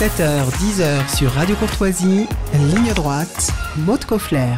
7h, 10h sur Radio Courtoisie, ligne droite, Maud Coffler.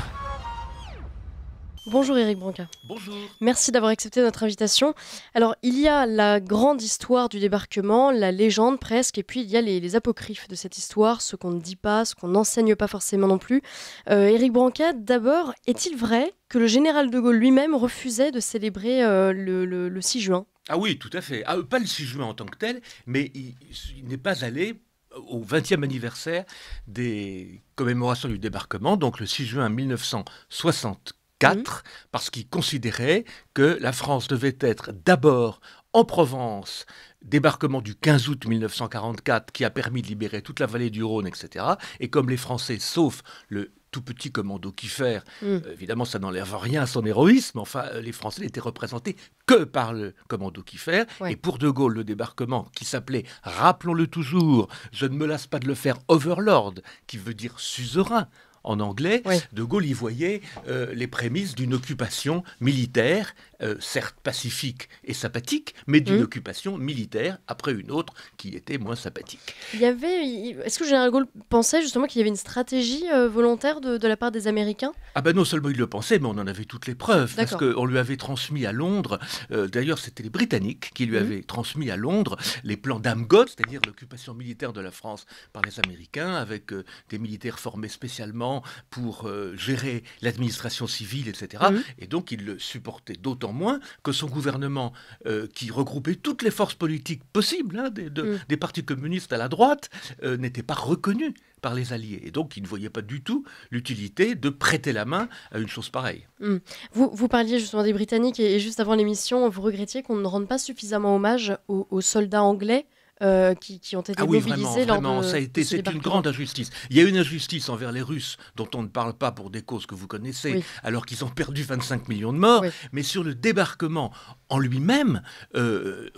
Bonjour Eric Branca. Bonjour. Merci d'avoir accepté notre invitation. Alors, il y a la grande histoire du débarquement, la légende presque, et puis il y a les, apocryphes de cette histoire, ce qu'on ne dit pas, ce qu'on n'enseigne pas forcément non plus. Euh, Eric Branca, d'abord, est-il vrai que le général de Gaulle lui-même refusait de célébrer euh, le, 6 juin ah oui, tout à fait. Ah, pas le 6 juin en tant que tel, mais il n'est pas allé au 20e anniversaire des commémorations du débarquement, donc le 6 juin 1964, mmh. parce qu'il considérait que la France devait être d'abord en Provence, débarquement du 15 août 1944 qui a permis de libérer toute la vallée du Rhône, etc. Et comme les Français, sauf le tout petit commando qui faire. Mm. Euh, évidemment, ça n'enlève rien à son héroïsme. Enfin, euh, les Français n'étaient représentés que par le commando qui faire. Et pour De Gaulle, le débarquement qui s'appelait, rappelons-le toujours, je ne me lasse pas de le faire, Overlord, qui veut dire suzerain en anglais, De Gaulle y voyait euh, les prémices d'une occupation militaire euh, certes pacifique et sympathique, mais d'une hmm. occupation militaire après une autre qui était moins sympathique. Il y avait, est-ce que le général Gaulle pensait justement qu'il y avait une stratégie euh, volontaire de, la part des Américains Ah ben non seulement il le pensait, mais on en avait toutes les preuves, parce qu'on lui avait transmis à Londres, euh, d'ailleurs c'était les Britanniques qui lui hmm. avaient transmis à Londres les plans d'Amgot, c'est-à-dire l'occupation militaire de la France par les Américains, avec des militaires formés spécialement pour gérer l'administration civile, etc. Hmm. Et donc il le supportait d'autant moins, que son gouvernement, euh, qui regroupait toutes les forces politiques possibles, hein, mm. des, partis communistes à la droite, euh, n'était pas reconnu par les Alliés. Et donc, il ne voyait pas du tout l'utilité de prêter la main à une chose pareille. Mm. Vous, parliez justement des Britanniques et, juste avant l'émission, vous regrettiez qu'on ne rende pas suffisamment hommage aux soldats anglais euh, qui, ont été ah mobilisés vraiment, lors ça a été, C'est une grande injustice. Il y a une injustice envers les Russes dont on ne parle pas pour des causes que vous connaissez, alors qu'ils ont perdu 25 millions de morts. Mais sur le débarquement en lui-même, euh,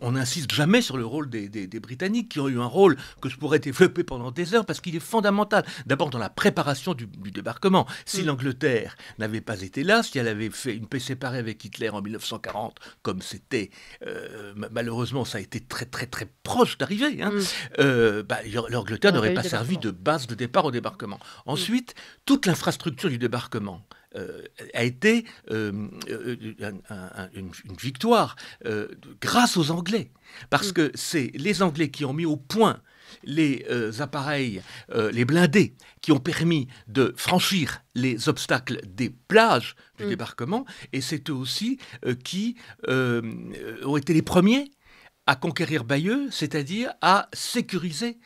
on n'insiste jamais sur le rôle des, Britanniques qui ont eu un rôle que je pourrais développer pendant des heures parce qu'il est fondamental. D'abord dans la préparation du, débarquement. Si mm. l'Angleterre n'avait pas été là, si elle avait fait une paix séparée avec Hitler en 1940, comme c'était euh, malheureusement ça a été très très très proche d'arriver, hein. mm. euh, bah, l'Angleterre ah, n'aurait bah pas servi de base de départ au débarquement. Mm. Ensuite, toute l'infrastructure du débarquement, euh, a été euh, une, victoire grâce aux Anglais. Parce mm. que c'est les Anglais qui ont mis au point les appareils, les blindés, qui ont permis de franchir les obstacles des plages du débarquement, et c'est eux aussi qui ont été les premiers à conquérir Bayeux, c'est-à-dire à sécuriser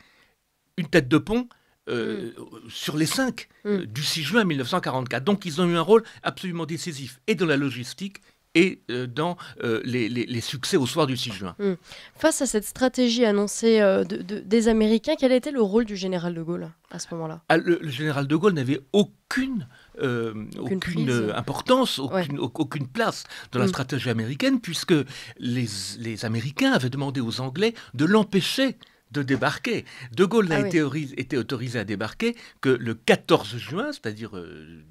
une tête de pont euh, mm. sur les cinq mm. euh, du 6 juin 1944. Donc ils ont eu un rôle absolument décisif et dans la logistique et euh, dans les, succès au soir du 6 juin. Mm. Face à cette stratégie annoncée des Américains, quel était le rôle du général de Gaulle à ce moment-là ah, le, général de Gaulle n'avait aucune euh, aucune, importance, aucune, place dans la mm. stratégie américaine, puisque les, Américains avaient demandé aux Anglais de l'empêcher de débarquer. De Gaulle n'a ah été, autorisé à débarquer que le 14 juin, c'est-à-dire euh,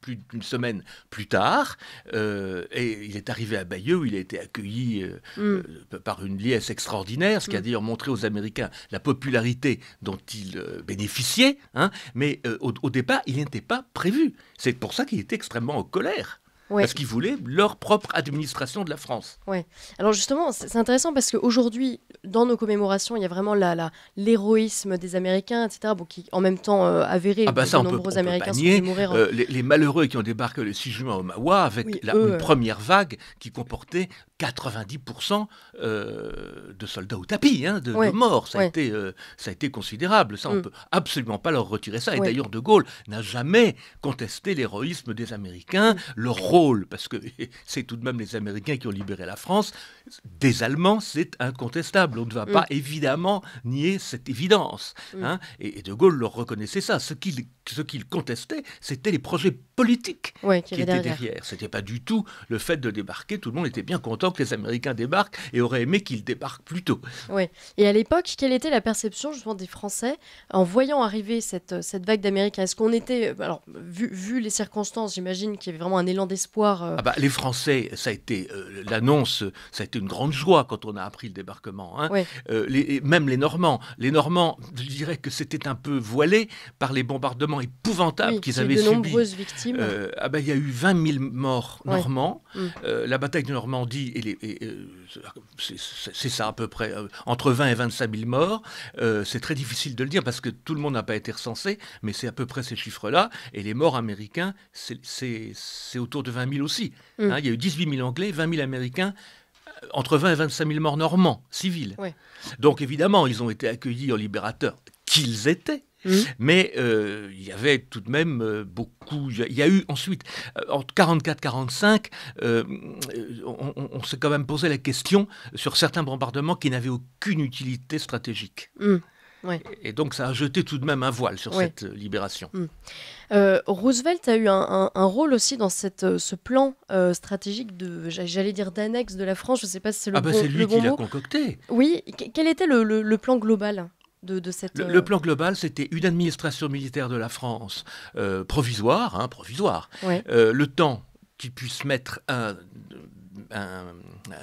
plus d'une semaine plus tard. Euh, et il est arrivé à Bayeux où il a été accueilli euh, mm. euh, par une liesse extraordinaire, ce qui a d'ailleurs montré aux Américains la popularité dont il bénéficiait. Hein, mais au, départ, il n'était pas prévu. C'est pour ça qu'il était extrêmement en colère parce qu'ils voulaient leur propre administration de la France. Ouais. Alors justement, c'est intéressant parce qu'aujourd'hui, dans nos commémorations, il y a vraiment l'héroïsme des Américains, etc., qui en même temps euh, avéré, ah, bah, de nombreux Américains sont hein. euh, les, malheureux qui ont débarqué le 6 juin au Mawa avec la une euh. première vague qui comportait 90% euh, de soldats au tapis, hein, de, morts. Ça, a été, euh, ça a été considérable. Ça, on ne mm. peut absolument pas leur retirer ça. Et d'ailleurs, De Gaulle n'a jamais contesté l'héroïsme des Américains, mm. leur rôle, parce que c'est tout de même les Américains qui ont libéré la France. Des Allemands, c'est incontestable. On ne va mm. pas évidemment nier cette évidence. Hein. Et, De Gaulle leur reconnaissait ça. Ce qu'il contestait, c'était les projets politiques qui, étaient derrière. derrière. C'était pas du tout le fait de débarquer. Tout le monde était bien content que les Américains débarquent et auraient aimé qu'ils débarquent plus tôt. Oui. Et à l'époque, quelle était la perception justement des Français en voyant arriver cette, euh, vague d'Américains Est-ce qu'on était, euh, alors vu, vu les circonstances, j'imagine qu'il y avait vraiment un élan d'espoir. Euh. Ah bah, les Français, ça a été l'annonce, ça a été une grande joie quand on a appris le débarquement. Hein. même les Normands, les Normands, je dirais que c'était un peu voilé par les bombardements épouvantables qu'ils avaient subis. De nombreuses victimes. ah bah, il y a eu 20 000 morts normands. Mm. la bataille de Normandie euh, c'est ça à peu près, euh, entre 20 et 25 000 morts. Euh, c'est très difficile de le dire parce que tout le monde n'a pas été recensé, mais c'est à peu près ces chiffres-là. Et les morts américains, c'est autour de 20 000 aussi. Mm. Hein, il y a eu 18 000 Anglais, 20 000 Américains entre 20 et 25 000 morts normands, civils. Donc évidemment, ils ont été accueillis en libérateurs qu'ils étaient. Mmh. Mais euh, il y avait tout de même euh, beaucoup. Il y a eu ensuite, euh, entre 44-45, euh, on, s'est quand même posé la question sur certains bombardements qui n'avaient aucune utilité stratégique. Mmh. Et donc ça a jeté tout de même un voile sur cette libération. Mmh. Roosevelt a eu un, rôle aussi dans cette, ce plan stratégique de, j'allais dire d'annexe de la France, je ne sais pas si c'est le ah ben, C'est lui qui l'a concocté. Oui, quel était le plan global euh, le, plan global, c'était une administration militaire de la France euh, provisoire, hein, provisoire, euh, le temps qu'ils puisse mettre un un,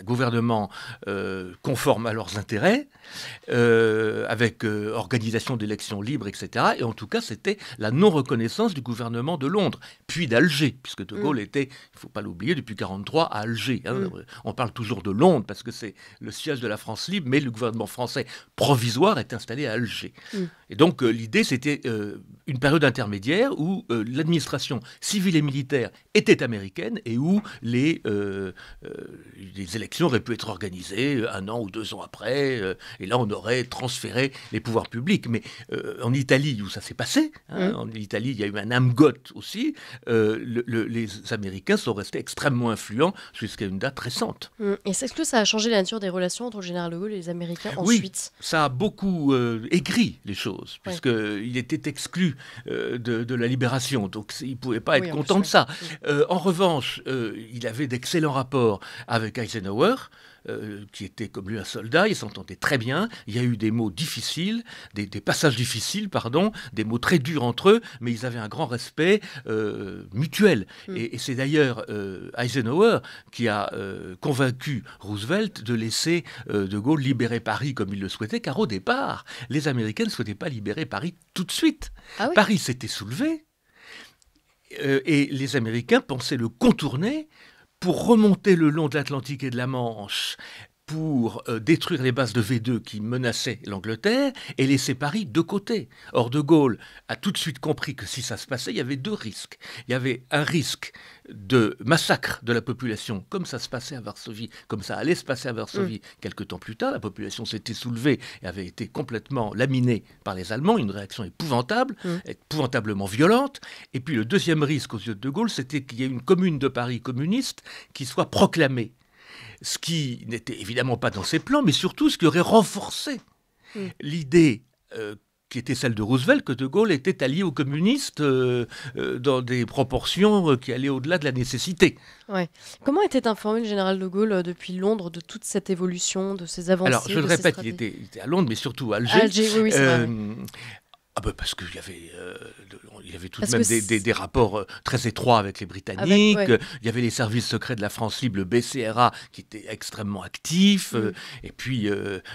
gouvernement euh, conforme à leurs intérêts, euh, avec euh, organisation d'élections libres, etc. Et en tout cas, c'était la non-reconnaissance du gouvernement de Londres, puis d'Alger, puisque De Gaulle mm. était, il ne faut pas l'oublier, depuis 1943 à Alger. Hein. Mm. On parle toujours de Londres, parce que c'est le siège de la France libre, mais le gouvernement français provisoire est installé à Alger. Mm. Et donc euh, l'idée, c'était euh, une période intermédiaire où euh, l'administration civile et militaire était américaine et où les, les, élections auraient pu être organisées un an ou deux ans après. et là, on aurait transféré les pouvoirs publics. Mais en Italie, où ça s'est passé, hein, mmh. en Italie, il y a eu un amgote aussi, les Américains sont restés extrêmement influents jusqu'à une date récente. Mmh. Et est-ce que ça a changé la nature des relations entre le général de Gaulle et les Américains ensuite Oui, ça a beaucoup aigri les choses puisqu'il était exclu euh, de, la libération, donc il ne pouvait pas être content de ça. Euh, en revanche, euh, il avait d'excellents rapports avec Eisenhower. Euh, qui était comme lui un soldat, ils s'entendaient très bien, il y a eu des mots difficiles, des, passages difficiles, pardon, des mots très durs entre eux, mais ils avaient un grand respect euh, mutuel. Mm. Et, c'est d'ailleurs euh, Eisenhower qui a convaincu Roosevelt de laisser De Gaulle libérer Paris comme il le souhaitait, car au départ, les Américains ne souhaitaient pas libérer Paris tout de suite. Ah Paris s'était soulevé. et les Américains pensaient le contourner pour remonter le long de l'Atlantique et de la Manche pour euh, détruire les bases de V2 qui menaçaient l'Angleterre et laisser Paris de côté. Or, De Gaulle a tout de suite compris que si ça se passait, il y avait deux risques. Il y avait un risque de massacre de la population, comme ça se passait à Varsovie, comme ça allait se passer à Varsovie mm. quelques temps plus tard. La population s'était soulevée et avait été complètement laminée par les Allemands, une réaction épouvantable, mm. épouvantablement violente. Et puis le deuxième risque aux yeux de De Gaulle, c'était qu'il y ait une commune de Paris communiste qui soit proclamée ce qui n'était évidemment pas dans ses plans, mais surtout ce qui aurait renforcé mm. l'idée euh, qui était celle de Roosevelt, que De Gaulle était allié aux communistes euh, euh, dans des proportions qui allaient au-delà de la nécessité. Ouais. Comment était informé le général De Gaulle depuis Londres de toute cette évolution, de ces avancées Alors, je le répète, il était, à Londres, mais surtout à Alger ah ben parce qu'il y avait, euh, il y avait tout de même des, des, rapports euh, très étroits avec les ah bah, Britanniques. Il y avait les services secrets de la France libre, le BCRA, qui était extrêmement actif. Euh, mm. Et puis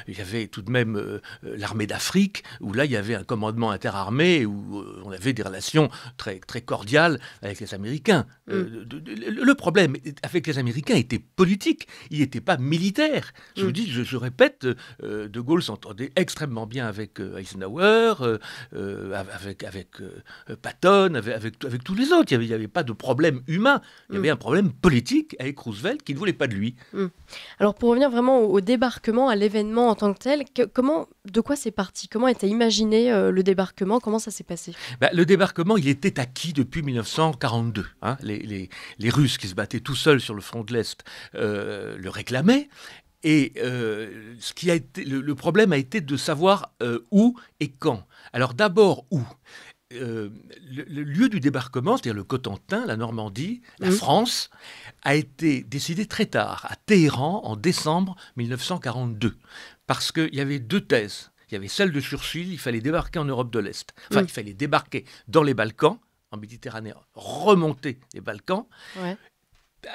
il y avait tout de même l'armée d'Afrique, où là il y avait un commandement interarmé, où on avait des relations très très cordiales avec les Américains. Mm. le problème avec les Américains était politique, il n'était pas militaire. Je vous mm. dis, je répète, De Gaulle s'entendait extrêmement bien avec Eisenhower. Euh, avec, avec euh, Patton, avec, avec, tous les autres. Il n'y avait, pas de problème humain. Il y avait mm. un problème politique avec Roosevelt qui ne voulait pas de lui. Mm. Alors pour revenir vraiment au, débarquement, à l'événement en tant que tel, comment, de quoi c'est parti Comment était imaginé euh, le débarquement Comment ça s'est passé bah, Le débarquement, il était acquis depuis 1942. Hein. Les, les, Russes qui se battaient tout seuls sur le front de l'Est le réclamaient. Et euh, ce qui a été, le, problème a été de savoir euh, où et quand. Alors d'abord où euh, le, lieu du débarquement, c'est-à-dire le Cotentin, la Normandie, la mmh. France, a été décidé très tard, à Téhéran, en décembre 1942, parce qu'il y avait deux thèses. Il y avait celle de Churchill, il fallait débarquer en Europe de l'Est. Enfin, mmh. il fallait débarquer dans les Balkans, en Méditerranée, remonter les Balkans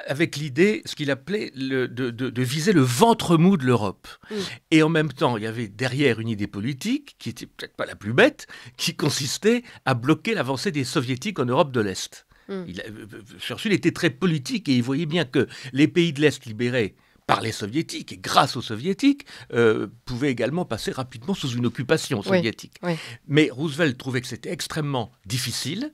avec l'idée, ce qu'il appelait, de, viser le ventre mou de l'Europe. Mm. Et en même temps, il y avait derrière une idée politique, qui n'était peut-être pas la plus bête, qui consistait à bloquer l'avancée des soviétiques en Europe de l'Est. Churchill mm. euh, euh, était très politique et il voyait bien que les pays de l'Est libérés par les soviétiques et grâce aux soviétiques, euh, pouvaient également passer rapidement sous une occupation soviétique. Mais Roosevelt trouvait que c'était extrêmement difficile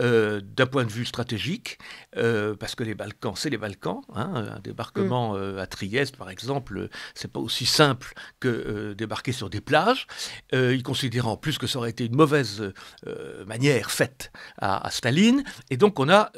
euh, d'un point de vue stratégique, euh, parce que les Balkans, c'est les Balkans. Hein, un débarquement mm. euh, à Trieste, par exemple, c'est pas aussi simple que débarquer sur des plages. il considérant en plus que ça aurait été une mauvaise manière faite à, Staline. Et donc, on a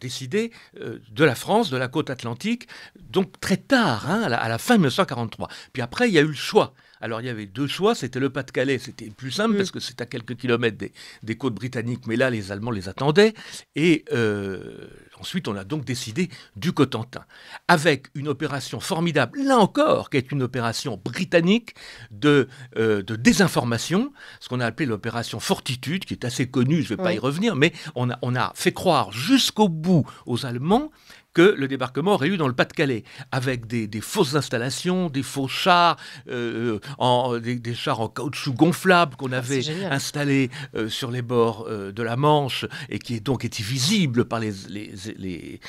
décidé de la France, de la côte atlantique, donc très tard, hein, à, la, à la fin 1943. Puis après, il y a eu le choix. Alors il y avait deux choix, c'était le Pas-de-Calais, c'était plus simple parce mm. que c'est à quelques kilomètres des, côtes britanniques, mais là les Allemands les attendaient. Et euh, ensuite on a donc décidé du Cotentin, avec une opération formidable, là encore, qui est une opération britannique de, euh, désinformation, ce qu'on a appelé l'opération Fortitude, qui est assez connue, je ne vais pas y revenir, mais on a fait croire jusqu'au bout aux Allemands que le débarquement aurait eu dans le Pas-de-Calais, avec des, fausses installations, des faux chars, euh, euh, en, des, chars en caoutchouc gonflable qu'on ah, avait installés euh, sur les bords de la Manche et qui est donc été visible par les,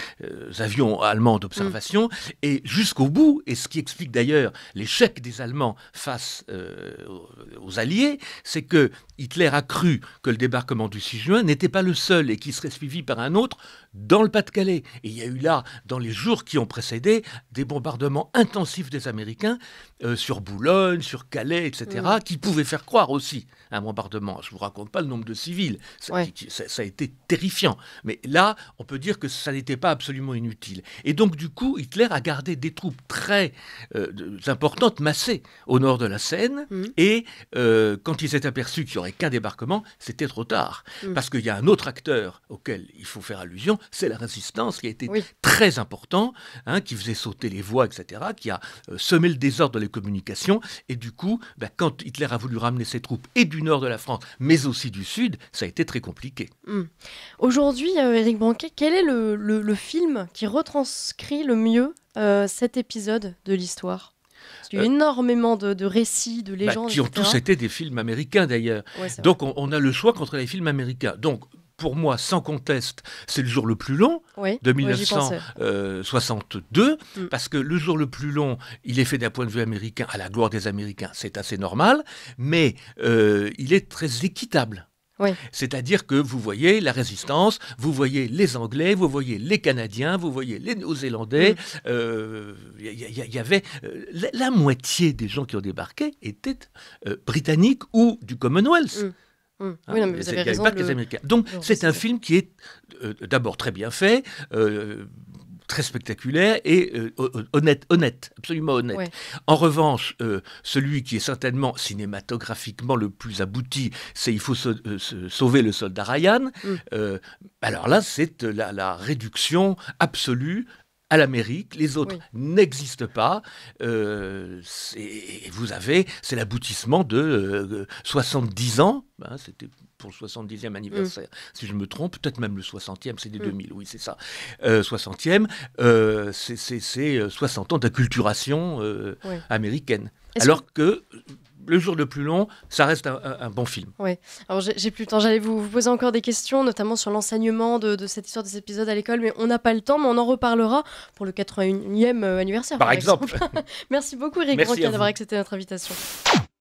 avions allemands d'observation. Mm. Et jusqu'au bout, et ce qui explique d'ailleurs l'échec des Allemands face aux Alliés, c'est que Hitler a cru que le débarquement du 6 juin n'était pas le seul et qu'il serait suivi par un autre dans le Pas-de-Calais. Et il y a eu là, dans les jours qui ont précédé, des bombardements intensifs des Américains euh, sur Boulogne, sur Calais, etc., mm. qui pouvaient faire croire aussi un bombardement. Je ne vous raconte pas le nombre de civils. Ça, a été terrifiant. Mais là, on peut dire que ça n'était pas absolument inutile. Et donc, du coup, Hitler a gardé des troupes très euh, importantes massées au nord de la Seine. Mm. Et euh, quand il s'est aperçu qu'il n'y aurait qu'un débarquement, c'était trop tard. Mm. Parce qu'il y a un autre acteur auquel il faut faire allusion, c'est la résistance qui a été très important, hein, qui faisait sauter les voies, etc., qui a euh, semé le désordre dans les communications. Et du coup, bah, quand Hitler a voulu ramener ses troupes et du nord de la France, mais aussi du sud, ça a été très compliqué. Hmm. Aujourd'hui, Eric euh, Branquet, quel est le, film qui retranscrit le mieux euh, cet épisode de l'histoire il y a énormément de, récits, de bah, légendes. qui ont tous été des films américains d'ailleurs. Donc on, a le choix contre les films américains. Donc pour moi, sans conteste, c'est le jour le plus long de 1962, euh, mm. parce que le jour le plus long, il est fait d'un point de vue américain, à la gloire des Américains, c'est assez normal, mais euh, il est très équitable. C'est-à-dire que vous voyez la résistance, vous voyez les Anglais, vous voyez les Canadiens, vous voyez les Néo-Zélandais. Il mm. euh, y, avait la, moitié des gens qui ont débarqué étaient britanniques ou du Commonwealth. Mm. Donc c'est un film qui est euh, d'abord très bien fait. Euh, très spectaculaire et euh, honnête, honnête, absolument honnête. En revanche, celui qui est certainement cinématographiquement le plus abouti, c'est Il faut sauver le soldat Ryan. Mmh. alors là, c'est la, la, réduction absolue à l'Amérique, les autres n'existent pas. Euh, vous avez, c'est l'aboutissement de 70 euh, ans, hein, c'était pour le 70e anniversaire, mm. si je me trompe, peut-être même le 60e, c'est des 2000, mm. oui, c'est ça. 60e, euh, c'est 60 ans d'acculturation américaine. Alors que le jour le plus long, ça reste un, bon film. Oui, alors j'ai plus le temps. J'allais vous, poser encore des questions, notamment sur l'enseignement de, cette histoire, des épisodes à l'école, mais on n'a pas le temps, mais on en reparlera pour le 81e euh, anniversaire. Par, exemple. Merci beaucoup, Eric d'avoir accepté notre invitation.